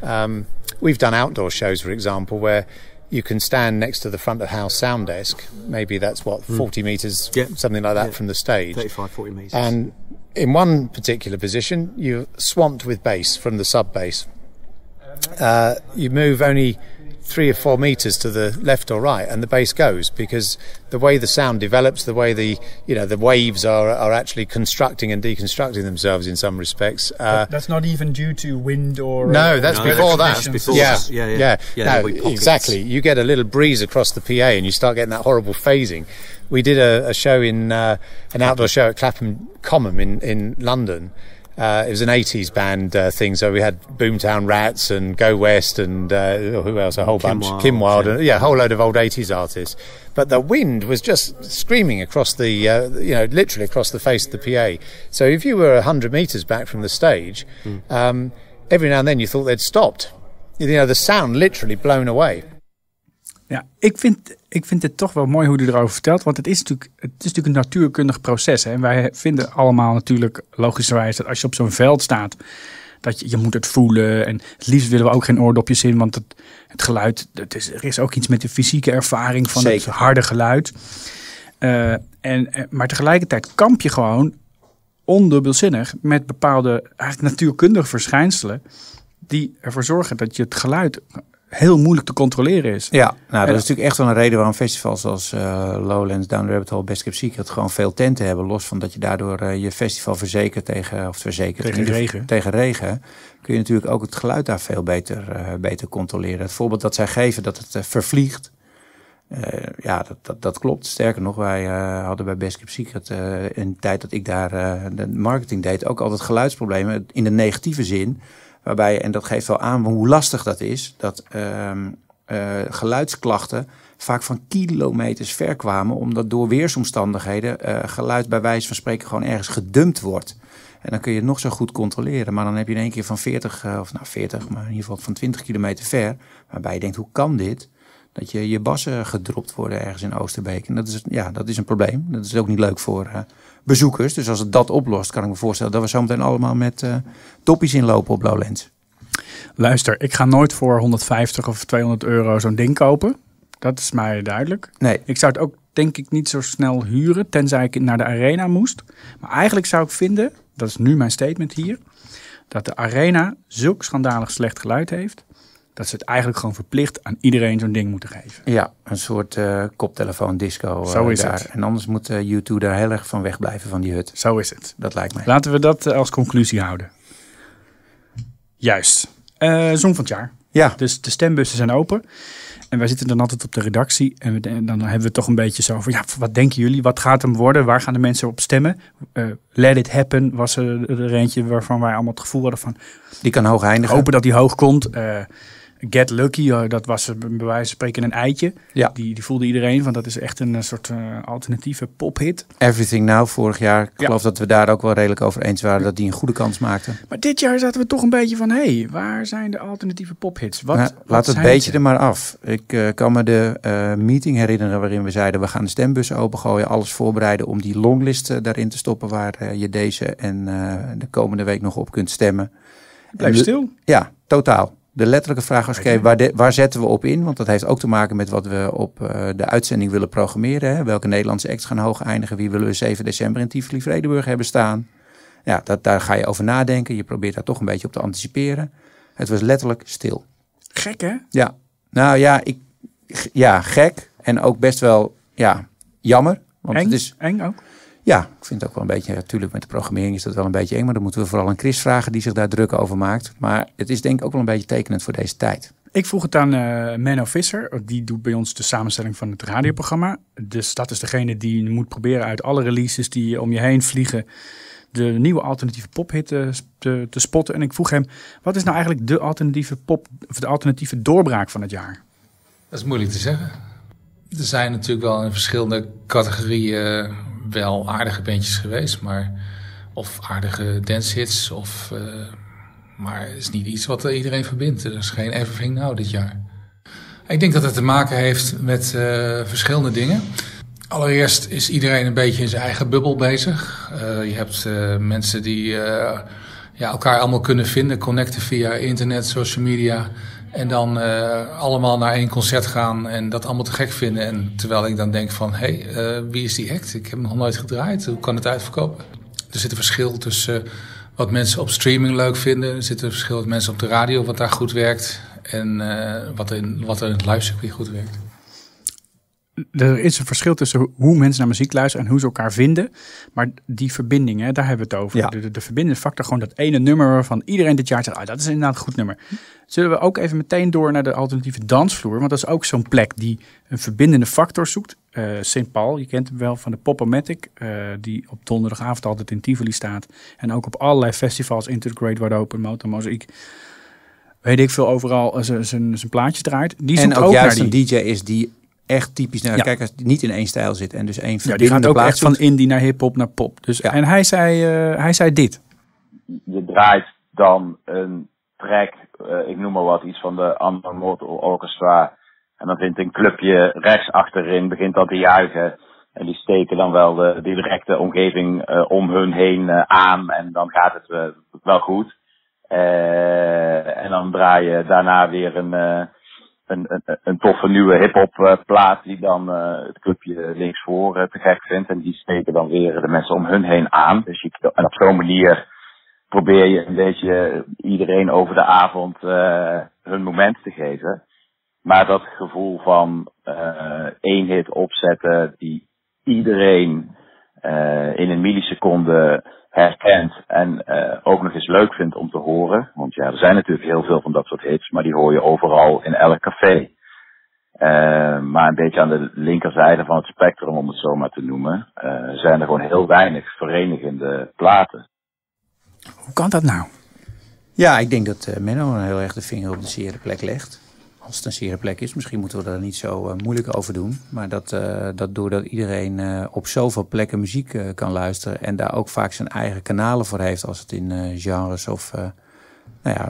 Um, we've done outdoor shows, for example, where you can stand next to the front of house sound desk. Maybe that's what, hmm. 40 mm. metres, yeah. something like that yeah. from the stage. 35, 40 metres. And in one particular position, you're swamped with bass from the sub bass. Uh, you move only three or four meters to the left or right, and the bass goes because the way the sound develops, the way the you know the waves are are actually constructing and deconstructing themselves in some respects. Uh, that's not even due to wind or no, uh, that's no, before that. Before yeah, yeah, yeah, yeah. yeah no, exactly. You get a little breeze across the PA, and you start getting that horrible phasing. We did a, a show in uh, an outdoor show at Clapham Common in in London uh, it was an 80s band uh, thing, so we had Boomtown Rats and Go West and uh, oh, who else? A whole Kim bunch. Kim Wilde. Yeah. And, yeah, a whole load of old 80s artists. But the wind was just screaming across the, uh, you know, literally across the face of the PA. So if you were 100 metres back from the stage, mm. um, every now and then you thought they'd stopped. You know, the sound literally blown away. Ja, ik vind, ik vind het toch wel mooi hoe u erover vertelt. Want het is natuurlijk, het is natuurlijk een natuurkundig proces. En wij vinden allemaal natuurlijk logischerwijs dat als je op zo'n veld staat, dat je, je moet het voelen. En het liefst willen we ook geen oordopjes in, want het, het geluid, het is, er is ook iets met de fysieke ervaring van Zeker. het harde geluid. Eh, en, eh, maar tegelijkertijd kamp je gewoon ondubbelzinnig met bepaalde eigenlijk natuurkundige verschijnselen die ervoor zorgen dat je het geluid heel moeilijk te controleren is. Ja, nou, dat is natuurlijk echt wel een reden waarom festivals als eh, Lowlands, Down the Rabbit Hole, Best Kept Secret gewoon veel tenten hebben. Los van dat je daardoor eh, je festival verzekert tegen, of verzekert tegen regen. Tegen regen kun je natuurlijk ook het geluid daar veel beter, eh, beter controleren. Het voorbeeld dat zij geven dat het vervliegt. ja, dat, dat, dat, klopt. Sterker nog, wij hadden bij Best Kept Secret in de tijd dat ik daar de marketing deed ook altijd geluidsproblemen in de negatieve zin Waarbij, en dat geeft wel aan hoe lastig dat is, dat ehm, eh, geluidsklachten vaak van kilometers ver kwamen, omdat door weersomstandigheden eh, geluid bij wijze van spreken gewoon ergens gedumpt wordt. En dan kun je het nog zo goed controleren, maar dan heb je in één keer van 40, eh, of nou 40, maar in ieder geval van 20 kilometer ver, waarbij je denkt, hoe kan dit? Dat je je bassen gedropt worden ergens in Oosterbeek. En dat is, ja, dat is een probleem. Dat is ook niet leuk voor bezoekers. Dus als het dat oplost, kan ik me voorstellen dat we zometeen allemaal met uh, toppies inlopen op Lens. Luister, ik ga nooit voor 150 of 200 euro zo'n ding kopen. Dat is mij duidelijk. Nee. Ik zou het ook denk ik niet zo snel huren, tenzij ik naar de arena moest. Maar eigenlijk zou ik vinden, dat is nu mijn statement hier, dat de arena zulk schandalig slecht geluid heeft dat ze het eigenlijk gewoon verplicht aan iedereen zo'n ding moeten geven. Ja, een soort uh, eh, koptelefoondisco eh, Zo is daar. Het. En anders moet YouTube eh, daar heel erg van weg blijven van die hut. Zo is het. Dat lijkt mij. Laten we dat als conclusie houden. Juist. Uh, van het jaar. Ja. Dus de stembussen zijn open. En wij zitten dan altijd op de redactie. En, we, dan hebben we toch een beetje zo van: ja, wat denken jullie? Wat gaat hem worden? Waar gaan de mensen op stemmen? Uh, let it happen was er, er eentje waarvan wij allemaal het gevoel hadden van. Die kan hoog eindigen. Hopen dat die hoog komt. Get Lucky, eh, dat was eh, bij wijze van spreken een eitje. Ja. Die, die voelde iedereen, want dat is echt een eh, soort uh, alternatieve pophit. Everything Now vorig jaar, ik geloof dat we daar ook wel redelijk over eens waren dat die een goede kans maakte. Maar dit jaar zaten we toch een beetje van, hé, hey, waar zijn de alternatieve pophits? Wat, nou, laat het beetje er maar af. Ik kan me de meeting herinneren waarin we zeiden, we gaan de stembussen opengooien, alles voorbereiden om die longlist daarin te stoppen waar je deze en de komende week nog op kunt stemmen. Blijf stil. Ja, totaal. De letterlijke vraag was, oké, waar, waar zetten we op in? Want dat heeft ook te maken met wat we op eh, de uitzending willen programmeren. Hè? Welke Nederlandse acts gaan hoog eindigen? Wie willen we 7 december in Tivoli Vredenburg hebben staan? Ja, dat, daar ga je over nadenken. Je probeert daar toch een beetje op te anticiperen. Het was letterlijk stil. Gek, hè? Ja. Nou ja, ik, ja gek. En ook best wel ja, jammer. Want het is, eng ook. Ja, ik vind het ook wel een beetje, natuurlijk met de programmering is dat wel een beetje eng, maar dan moeten we vooral aan Chris vragen die zich daar druk over maakt. Maar het is denk ik ook wel een beetje tekenend voor deze tijd. Ik vroeg het aan uh, Menno Visser, die doet bij ons de samenstelling van het radioprogramma. Dus dat is degene die moet proberen uit alle releases die om je heen vliegen, de nieuwe alternatieve pophit te, eh, te, te spotten. En ik vroeg hem, wat is nou eigenlijk de alternatieve pop, of de alternatieve doorbraak van het jaar? Dat is moeilijk te zeggen. Er zijn natuurlijk wel in verschillende categorieën eh, wel aardige bandjes geweest, maar, of aardige dancehits. Of, eh, maar het is niet iets wat iedereen verbindt. Er is geen Everything nou dit jaar. Ik denk dat het te maken heeft met eh, verschillende dingen. Allereerst is iedereen een beetje in zijn eigen bubbel bezig. Eh, je hebt mensen die ja, elkaar allemaal kunnen vinden, connecten via internet, social media. En dan uh, allemaal naar één concert gaan en dat allemaal te gek vinden. En terwijl ik dan denk van, hé, hey, eh, wie is die act? Ik heb hem nog nooit gedraaid, hoe kan het uitverkopen? Er zit een verschil tussen eh, wat mensen op streaming leuk vinden. Er zit een verschil met mensen op de radio, wat daar goed werkt. En wat, in, wat er in het live goed werkt er is een verschil tussen hoe mensen naar muziek luisteren en hoe ze elkaar vinden. Maar die verbindingen, daar hebben we het over. De, verbindende factor, gewoon dat ene nummer waarvan iedereen dit jaar zegt, ah, dat is inderdaad een goed nummer. Zullen we ook even meteen door naar de alternatieve dansvloer? Want dat is ook zo'n plek die een verbindende factor zoekt. Uh, eh, St. Paul, je kent hem wel van de Popomatic, uh, die op donderdagavond altijd in Tivoli staat. En ook op allerlei festivals, Into the Great Wide Open, Motor Mosaic weet ik veel, overal eh, zijn plaatje draait. Die en ook, ook juist die. een DJ is die echt typisch naar ja. kijkers die niet in één stijl zit. En dus één ja, die gaat ook echt van indie naar hip-hop naar pop. Dus, En hij zei, eh, hij zei dit. Je draait dan een track, eh, ik noem maar wat, iets van de Amber Mortal Orchestra. En dan vindt een clubje rechts achterin, begint dat te juichen. En die steken dan wel de directe omgeving eh, om hun heen aan. En dan gaat het wel goed. en dan draai je daarna weer een, een, een, een toffe nieuwe hip-hop eh, plaat die dan uh, het clubje linksvoor uh, te gek vindt. En die steken dan weer de mensen om hun heen aan. Dus je, en op zo'n manier probeer je een beetje iedereen over de avond uh, hun moment te geven. Maar dat gevoel van één hit opzetten die iedereen in een milliseconde herkent en eh, ook nog eens leuk vindt om te horen. Want ja, er zijn natuurlijk heel veel van dat soort hits, maar die hoor je overal in elk café. Eh, maar een beetje aan de linkerzijde van het spectrum, om het zo maar te noemen, eh, zijn er gewoon heel weinig verenigende platen. Hoe kan dat nou? Ja, ik denk dat Menno een heel erg de vinger op de zere plek legt als het een zere plek is, misschien moeten we daar niet zo eh, moeilijk over doen. Maar dat, eh, dat doordat iedereen eh, op zoveel plekken muziek kan luisteren en daar ook vaak zijn eigen kanalen voor heeft als het in genres of nou ja,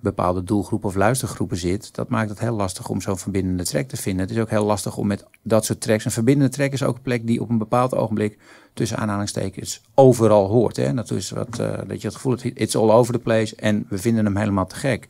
bepaalde doelgroepen of luistergroepen zit, dat maakt het heel lastig om zo'n verbindende track te vinden. Het is ook heel lastig om met dat soort tracks. Een verbindende track is ook een plek die op een bepaald ogenblik tussen aanhalingstekens overal hoort. Hè? Dat is wat, dat je het gevoel hebt, it's all over the place en we vinden hem helemaal te gek.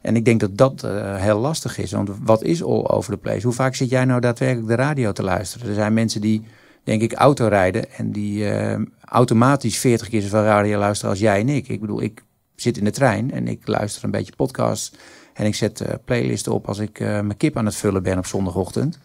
En ik denk dat dat eh, heel lastig is. Want wat is all over the place? Hoe vaak zit jij nou daadwerkelijk de radio te luisteren? Er zijn mensen die, denk ik, auto rijden en die eh, automatisch 40 keer zoveel radio luisteren als jij en ik. Ik bedoel, ik zit in de trein en ik luister een beetje podcasts. En ik zet uh, playlisten op als ik mijn kip aan het vullen ben op zondagochtend.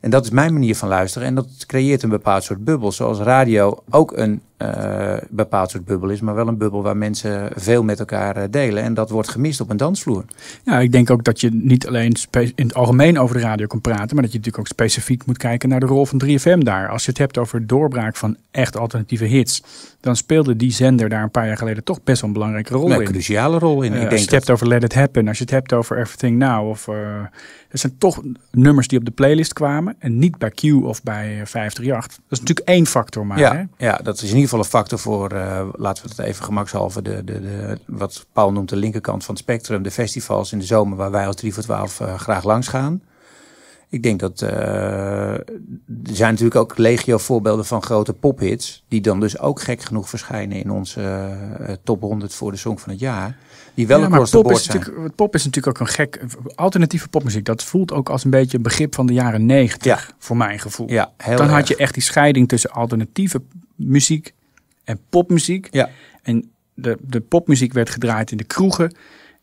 En dat is mijn manier van luisteren. En dat creëert een bepaald soort bubbel. Zoals radio ook een uh, bepaald soort bubbel is, maar wel een bubbel waar mensen veel met elkaar eh, delen. En dat wordt gemist op een dansvloer. Ja, ik denk ook dat je niet alleen in het algemeen over de radio kan praten, maar dat je natuurlijk ook specifiek moet kijken naar de rol van 3FM daar. Als je het hebt over doorbraak van echt alternatieve hits, dan speelde die zender daar een paar jaar geleden toch best wel een belangrijke rol in. Een cruciale rol in. ik eh, denk als je het hebt over Let It Happen, als je het hebt over Everything Now, of uh, er zijn toch nummers die op de playlist kwamen en niet bij Q of bij 538. Dat is natuurlijk één factor maar. Ja, hè? ja dat is in ieder ieder geval een factor voor, eh, laten we het even gemakshalve, de, de, de, wat Paul noemt de linkerkant van het spectrum. De festivals in de zomer waar wij als 3 voor 12 eh, graag langs gaan. Ik denk dat eh, er zijn natuurlijk ook legio voorbeelden van grote pophits. Die dan dus ook gek genoeg verschijnen in onze top 100 voor de Song van het jaar. Die wel een maar pop is, zijn. Natuurlijk, pop is natuurlijk ook een gek. Alternatieve popmuziek, dat voelt ook als een beetje een begrip van de jaren 90. Voor mijn gevoel. Ja, dan had je echt die scheiding tussen alternatieve muziek en popmuziek. Ja. En de, de popmuziek werd gedraaid in de kroegen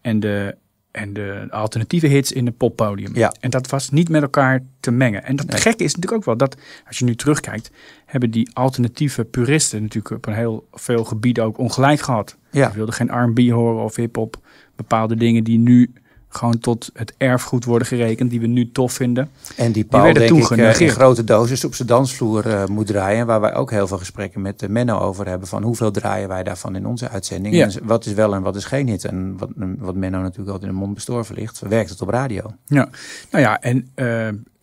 en de, en de alternatieve hits in het poppodium. Ja. En dat was niet met elkaar te mengen. En dat gekke is natuurlijk ook wel dat, als je nu terugkijkt, hebben die alternatieve puristen natuurlijk op een heel veel gebieden ook ongelijk gehad. Ja. Ze wilden geen RB horen of hip-hop. Bepaalde dingen die nu gewoon tot het erfgoed worden gerekend die we nu tof vinden. En die Paul, die denk toen ik, eh, in grote dosis op zijn dansvloer eh, moet draaien. Waar wij ook heel veel gesprekken met de eh, Menno over hebben. Van hoeveel draaien wij daarvan in onze uitzending? En wat is wel en wat is geen hit? En wat, wat Menno natuurlijk altijd in de mond bestorven ligt, werkt het op radio. Ja, nou ja, en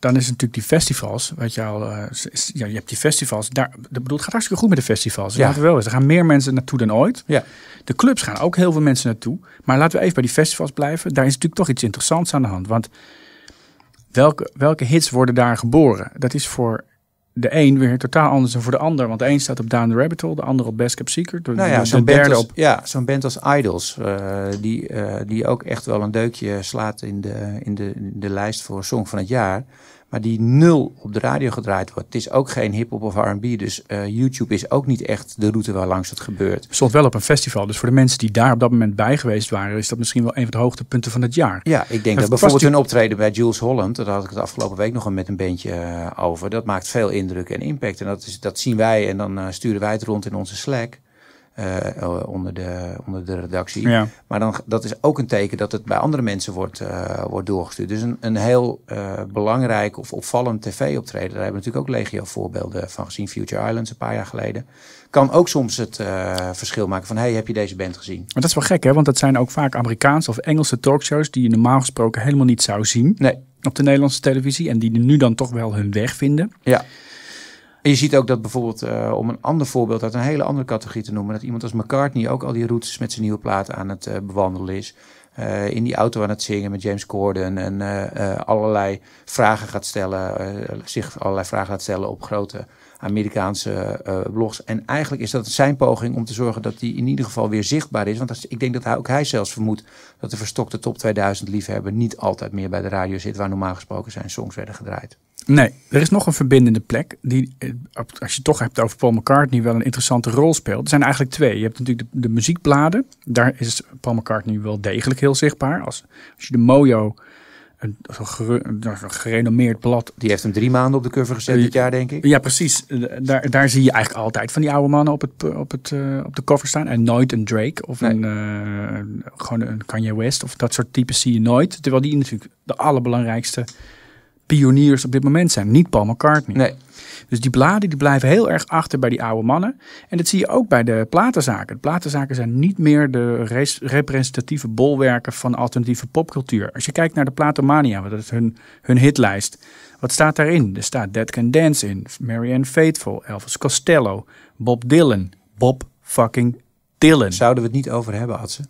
dan is het natuurlijk die festivals, wat je al, eh, ja, je hebt die festivals, daar, de, bedoelt het gaat hartstikke goed met de festivals. Laten wel eens, er gaan meer mensen naartoe dan ooit. Ja. De clubs gaan ook heel veel mensen naartoe. Maar laten we even bij die festivals blijven. Daar is natuurlijk toch iets interessants aan de hand. Want welke, welke hits worden daar geboren? Dat is voor de een weer totaal anders dan voor de ander. Want de een staat op Down the Rabbit Hole, de ander op Best Cap Secret. nou ja, zo'n band, als, op... ja, band als Idols, eh, die, eh, die ook echt wel een deukje slaat in de, in de, in de lijst voor Song van het Jaar maar die nul op de radio gedraaid wordt. Het is ook geen hip-hop of RB, dus uh, YouTube is ook niet echt de route waar langs het gebeurt. Het stond wel op een festival, dus voor de mensen die daar op dat moment bij geweest waren, is dat misschien wel een van de hoogtepunten van het jaar. Ja, ik denk dat bijvoorbeeld hun optreden bij Jules Holland, daar had ik het afgelopen week nog met een beentje eh, over, dat maakt veel indruk en impact. En dat, is, dat zien wij en dan eh, sturen wij het rond in onze Slack. Eh, eh, onder, de, onder de redactie. Maar dan, dat is ook een teken dat het bij andere mensen wordt, eh, wordt doorgestuurd. Dus een, een heel belangrijk of opvallend tv-optreden. Daar hebben we natuurlijk ook legio voorbeelden van gezien. Future Islands een paar jaar geleden. Kan ook soms het verschil maken van, hey, heb je deze band gezien? Maar dat is wel gek, hè? Want dat zijn ook vaak Amerikaanse of Engelse talkshows... die je normaal gesproken helemaal niet zou zien. Nee. Op de Nederlandse televisie. En die nu dan toch wel hun weg vinden. Ja. En je ziet ook dat bijvoorbeeld, eh, om een ander voorbeeld uit een hele andere categorie te noemen, dat iemand als McCartney ook al die routes met zijn nieuwe plaat aan het eh, bewandelen is. Eh, in die auto aan het zingen met James Corden en allerlei vragen gaat stellen, zich allerlei vragen gaat stellen op grote Amerikaanse blogs. En eigenlijk is dat zijn poging om te zorgen dat die in ieder geval weer zichtbaar is. Want ik denk dat hij, ook hij zelfs vermoedt dat de verstokte top 2000 liefhebber niet altijd meer bij de radio zit, waar normaal gesproken zijn songs werden gedraaid. Nee, er is nog een verbindende plek die, eh, als je het toch hebt over Paul McCartney, wel een interessante rol speelt. Er zijn eigenlijk twee. Je hebt natuurlijk de, de muziekbladen. Daar is Paul McCartney wel degelijk heel zichtbaar. Als, als je de Mojo, een, gerenommeerd blad. Die heeft hem drie maanden op de cover gezet dit jaar, denk ik. Ja, precies. Eh, daar, daar zie je eigenlijk altijd van die oude mannen op, het, eh, op, het, op de cover staan. En nooit een Drake of een, gewoon een Kanye West of dat soort types zie je nooit. Terwijl die natuurlijk de allerbelangrijkste pioniers op dit moment zijn. Niet Paul McCartney. Nee. Dus die bladen die blijven heel erg achter bij die oude mannen. En dat zie je ook bij de platenzaken. De platenzaken zijn niet meer de representatieve bolwerken van alternatieve popcultuur. Als je kijkt naar de Platomania, dat is hun, hun hitlijst. Wat staat daarin? Er staat Dead Can Dance in, Marianne Faithful, Elvis Costello, Bob Dylan, Bob fucking Dylan. Zouden we het niet over hebben, Adse?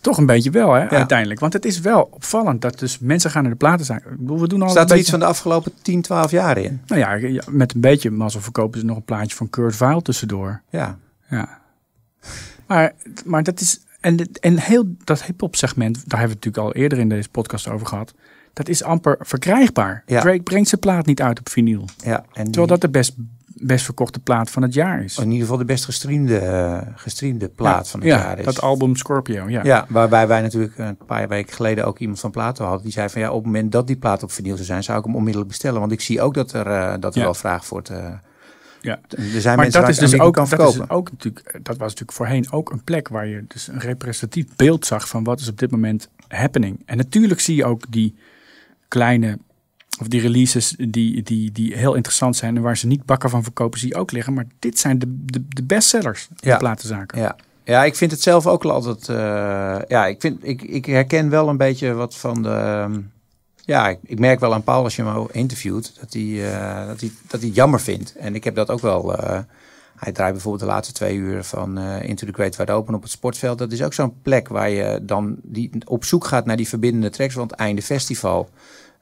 Toch een beetje wel, hè, uiteindelijk. Want het is wel opvallend dat dus mensen gaan naar de platen zijn. we doen al Staat er iets van de afgelopen 10, 12 jaar in? Nou ja, met een beetje mazzel verkopen ze nog een plaatje van Kurt Vile tussendoor. Ja. ja. Maar, maar dat is... En, en heel dat hip-hop segment, daar hebben we natuurlijk al eerder in deze podcast over gehad. Dat is amper verkrijgbaar. Ja. Drake brengt zijn plaat niet uit op vinyl. Ja, en terwijl dat de best best verkochte plaat van het jaar is. Oh, in ieder geval de best gestreamde, eh, gestreamde plaat van het jaar is. dat album Scorpio, ja. Ja, waarbij wij natuurlijk een paar weken geleden ook iemand van Plato hadden. Die zei van ja, op het moment dat die plaat op vinyl zou zijn, zou ik hem onmiddellijk bestellen. Want ik zie ook dat er, eh, dat er wel vraag voor te... Eh, ja. Er zijn maar dat is dus ook, dat is ook natuurlijk, dat was natuurlijk voorheen ook een plek waar je dus een representatief beeld zag van wat is op dit moment happening. En natuurlijk zie je ook die kleine of die releases die, die, die heel interessant zijn en waar ze niet bakken van verkopen, zie ook liggen. Maar dit zijn de, de, de bestsellers ja. de platenzaken. Ja. ja, ik vind het zelf ook altijd. Eh, ja, ik, vind, ik, ik herken wel een beetje wat van de. Ehm, ja, ik, merk wel aan Paul als je hem interviewt dat hij, uh, dat, hij, dat hij jammer vindt. En ik heb dat ook wel. Eh, hij draait bijvoorbeeld de laatste twee uur van Into the Great Wide Open op het sportveld. Dat is ook zo'n plek waar je dan die, op zoek gaat naar die verbindende tracks. Want einde festival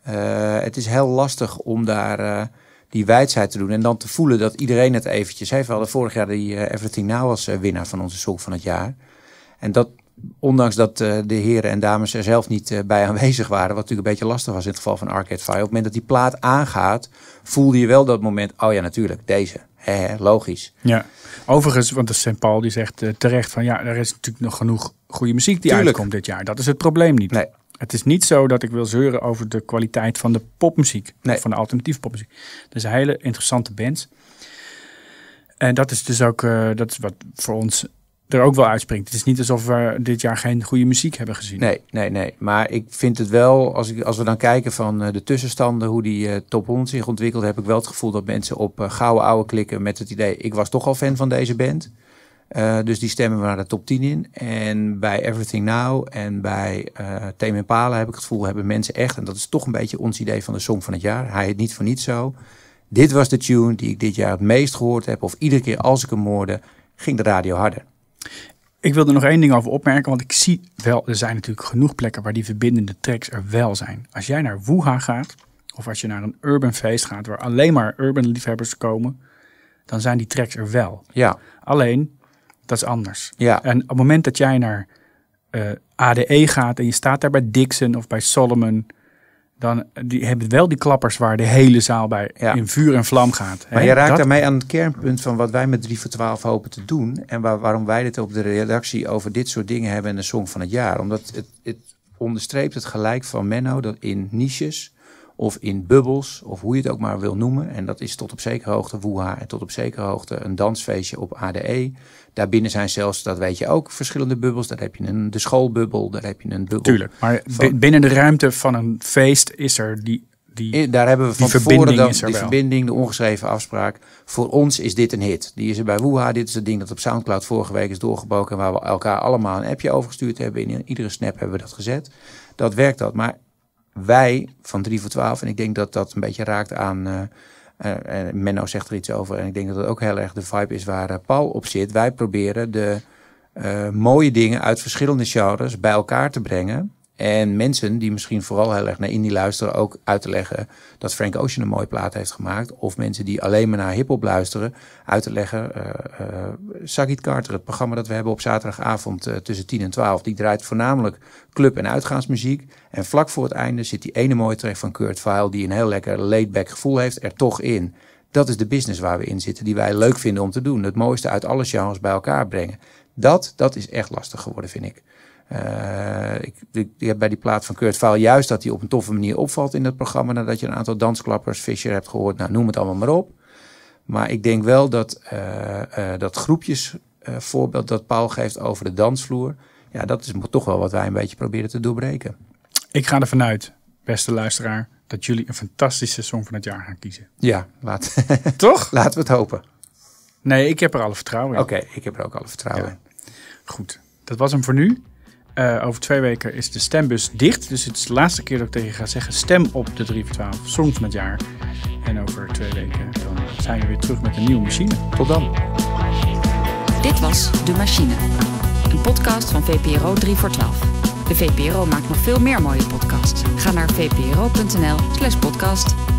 eh, het is heel lastig om daar eh, die wijsheid te doen. En dan te voelen dat iedereen het eventjes heeft. We hadden vorig jaar die eh, Everything Now als winnaar van onze Song van het jaar. En dat, ondanks dat de heren en dames er zelf niet bij aanwezig waren, wat natuurlijk een beetje lastig was in het geval van Arcade Fire. Op het moment dat die plaat aangaat, voelde je wel dat moment, oh ja, natuurlijk, deze. logisch. Ja, overigens, want de St. Paul die zegt terecht van ja, er is natuurlijk nog genoeg goede muziek die Tuurlijk. uitkomt dit jaar. Dat is het probleem niet. Nee. Het is niet zo dat ik wil zeuren over de kwaliteit van de popmuziek. Van de alternatieve popmuziek. Dat zijn hele interessante bands. En dat is dus ook eh, dat is wat voor ons er ook wel uitspringt. Het is niet alsof we dit jaar geen goede muziek hebben gezien. Nee, nee, nee. Maar ik vind het wel, als, ik, als we dan kijken van eh, de tussenstanden, hoe die uh, top 100 zich ontwikkelt, heb ik wel het gevoel dat mensen op uh, gouden ouwe klikken met het idee, ik was toch al fan van deze band. Eh, dus die stemmen we naar de top 10 in. En bij Everything Now en bij uh, Tame Palen, heb ik het gevoel... hebben mensen echt, en dat is toch een beetje ons idee van de song van het jaar... hij het niet voor niets zo. Dit was de tune die ik dit jaar het meest gehoord heb... of iedere keer als ik hem moorde ging de radio harder. Ik wil er nog één ding over opmerken, want ik zie wel... er zijn natuurlijk genoeg plekken waar die verbindende tracks er wel zijn. Als jij naar Wuha gaat, of als je naar een urban feest gaat... waar alleen maar urban liefhebbers komen... dan zijn die tracks er wel. Ja. Alleen dat is anders. Ja. En op het moment dat jij naar eh, ADE gaat en je staat daar bij Dixon of bij Solomon, dan eh, die hebben wel die klappers waar de hele zaal bij in vuur en vlam gaat. Maar je raakt daarmee aan het kernpunt van wat wij met 3 voor 12 hopen te doen. En waar, waarom wij dit op de redactie over dit soort dingen hebben in de Song van het Jaar. Omdat het, het onderstreept het gelijk van Menno dat in niches of in bubbels, of hoe je het ook maar wil noemen. En dat is tot op zekere hoogte Wuha. en tot op zekere hoogte een dansfeestje op ADE. Daarbinnen zijn zelfs, dat weet je ook, verschillende bubbels. Daar heb je een, de schoolbubbel, daar heb je een bubbel. Tuurlijk, maar binnen de ruimte van een feest is er die... Die, eh, daar hebben we van tevoren dan die verbinding, de ongeschreven afspraak. Voor ons is dit een hit. Die is er bij Wuha. Dit is het ding dat op Soundcloud vorige week is doorgebroken. Waar we elkaar allemaal een appje overgestuurd hebben. In iedere snap hebben we dat gezet. Dat werkt dat. Maar wij van 3 voor 12, en ik denk dat dat een beetje raakt aan. Uh, uh, Menno zegt er iets over, en ik denk dat dat ook heel erg de vibe is waar Paul op zit. Wij proberen de mooie dingen uit verschillende genres bij elkaar te brengen. En mensen die misschien vooral heel erg naar indie luisteren, ook uit te leggen dat Frank Ocean een mooie plaat heeft gemaakt. Of mensen die alleen maar naar hip-hop luisteren, uit te leggen. Uh, eh, eh, Sagit Carter, het programma dat we hebben op zaterdagavond eh, tussen 10 en 12, die draait voornamelijk club- en uitgaansmuziek. En vlak voor het einde zit die ene mooie track van Kurt Vile, die een heel lekker laid-back gevoel heeft, er toch in. Dat is de business waar we in zitten, die wij leuk vinden om te doen. Het mooiste uit alle genres bij elkaar brengen. Dat, dat is echt lastig geworden, vind ik. Uh, ik, heb bij die plaat van Kurt Vaal juist dat hij op een toffe manier opvalt in het programma. Nadat je een aantal dansklappers, Fischer hebt gehoord, nou noem het allemaal maar op. Maar ik denk wel dat uh, uh, dat groepjesvoorbeeld dat Paul geeft over de dansvloer. Ja, dat is toch wel wat wij een beetje proberen te doorbreken. Ik ga ervan uit, beste luisteraar, dat jullie een fantastische song van het jaar gaan kiezen. Ja, laat, toch? laten we het hopen. Nee, ik heb er alle vertrouwen in. Oké, ik heb er ook alle vertrouwen in. Goed, dat was hem voor nu. Uh, over twee weken is de stembus dicht. Dus het is de laatste keer dat ik tegen je ga zeggen: stem op de 3 voor 12 soms met jaar. En over twee weken dan zijn we weer terug met een nieuwe machine. Tot dan. Dit was De Machine, een podcast van VPRO 3 voor 12. De VPRO maakt nog veel meer mooie podcasts. Ga naar vpro.nl/slash podcast.